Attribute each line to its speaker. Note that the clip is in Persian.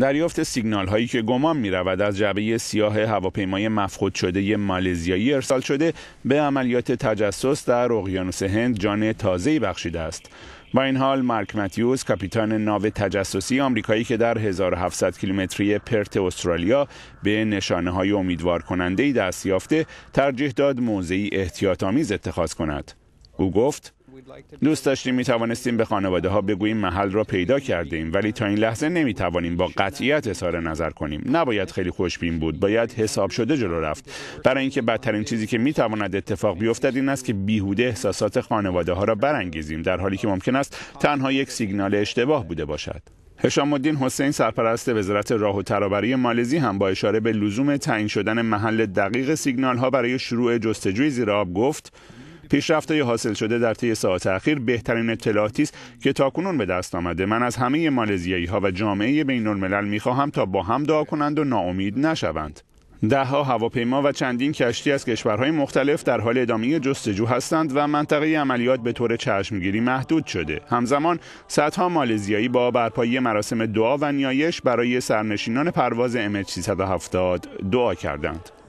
Speaker 1: دریافت سیگنال هایی که گمان می رود از جعبه سیاه هواپیمای مفقود شده مالزیایی ارسال شده به عملیات تجسس در اقیانوس هند جان تازه‌ای بخشیده است. با این حال مارک متیوس کاپیتان ناو تجسسی آمریکایی که در 1700 کیلومتری پرت استرالیا به نشانه های امیدوار کننده دست یافته ترجیح داد موضعی احتیاطآمیز اتخاذ کند. او گفت دوست داشتیم می توانستیم به خانواده ها بگوییم محل را پیدا کردیم، ولی تا این لحظه نمی توانیم با قطعیت اظهار نظر کنیم نباید خیلی خوشبین بود باید حساب شده جلو رفت برای اینکه بدترین چیزی که می تواند اتفاق بیفتد این است که بیهوده احساسات خانواده ها را برانگیزیم در حالی که ممکن است تنها یک سیگنال اشتباه بوده باشد هشام الدین حسین سرپرست وزارت راه و ترابری مالزی هم با اشاره به لزوم تعیین شدن محل دقیق سیگنال ها برای شروع جستجوی زیر آب گفت پیشرفت حاصل شده در طی ساعات اخیر بهترین اطلاعاتی است که تاکنون به دست آمده من از همه مالزیایی ها و جامعه بین الملل می خواهم تا با هم دعا کنند و ناامید نشوند دهها هواپیما و چندین کشتی از کشورهای مختلف در حال ادامه جستجو هستند و منطقه عملیات به طور چشمگیری محدود شده. همزمان صدها مالزیایی با برپایی مراسم دعا و نیایش برای سرنشینان پرواز MH370 دعا کردند.